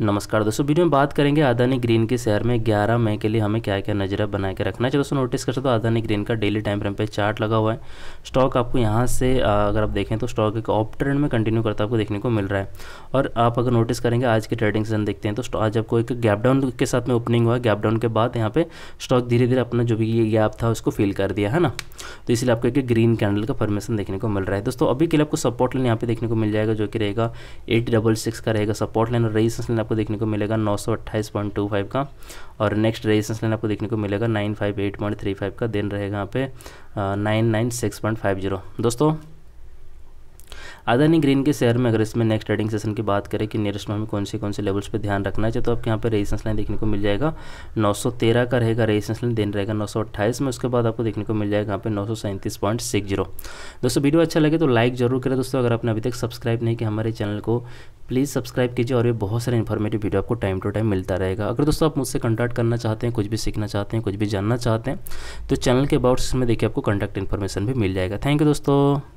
नमस्कार दोस्तों वीडियो में बात करेंगे आदानी ग्रीन के शेयर में 11 मई के लिए हमें क्या क्या नजरा बना के रखना है दोस्तों नोटिस कर सकते हो तो आदानी ग्रीन का डेली टाइम फ्रेम पे चार्ट लगा हुआ है स्टॉक आपको यहाँ से अगर आप देखें तो स्टॉक एक ऑप ट्रेंड में कंटिन्यू करता आपको देखने को मिल रहा है और आप अगर नोटिस करेंगे आज के ट्रेडिंग सेशन देखते हैं तो आज आपको एक गैप डाउन के साथ में ओपनिंग हुआ गैप डाउन के बाद यहाँ पे स्टॉक धीरे धीरे अपना जो भी ये गैप था उसको फिल कर दिया है ना तो इसलिए आपको एक ग्रीन कैंडल का फॉर्मेशन देखने को मिल रहा है दोस्तों अभी के लिए आपको सपोर्ट लाइन यहाँ पे देखने को मिल जाएगा जो कि रहेगा एट का रहेगा सपोर्ट लाइन और रेजिस्टेंस आपको देखने को मिलेगा नौ का और नेक्स्ट रेजिस्टेंस लाइन आपको देखने को मिलेगा 958.35 का देन रहेगा यहाँ पे नाइन दोस्तों अदानी ग्रीन के शेयर में अगर इसमें नेक्स्ट ट्रेडिंग सेशन की बात करें कि नियरेस्ट में हमें कौन से कौन से लेवल्स पे ध्यान रखना चाहिए तो आपके यहाँ पे रेजिस्टेंस लाइन देखने को मिल जाएगा 913 का रहेगा रेजिस्टेंस लाइन देन रहेगा 928 में उसके बाद आपको देखने को मिल जाएगा यहाँ पे नौ दोस्तों वीडियो अच्छा लगे तो लाइक जरूर करें दोस्तों अगर आपने अभी तक सब्सक्राइब नहीं किया हमारे चैनल को प्लीज़ सब्सक्राइब कीजिए और ये बहुत सारे इन्फॉर्मेटिव वीडियो आपको टाइम टू टाइम मिलता रहेगा अगर दोस्तों आप मुझसे कॉन्टैक्ट करना चाहते हैं कुछ भी सीखना चाहते हैं कुछ भी जानना चाहते हैं तो चैनल के अबाउट्स में देखिए आपको कॉन्टैक्ट इन्फॉर्मेशन भी मिल जाएगा थैंक यू दोस्तों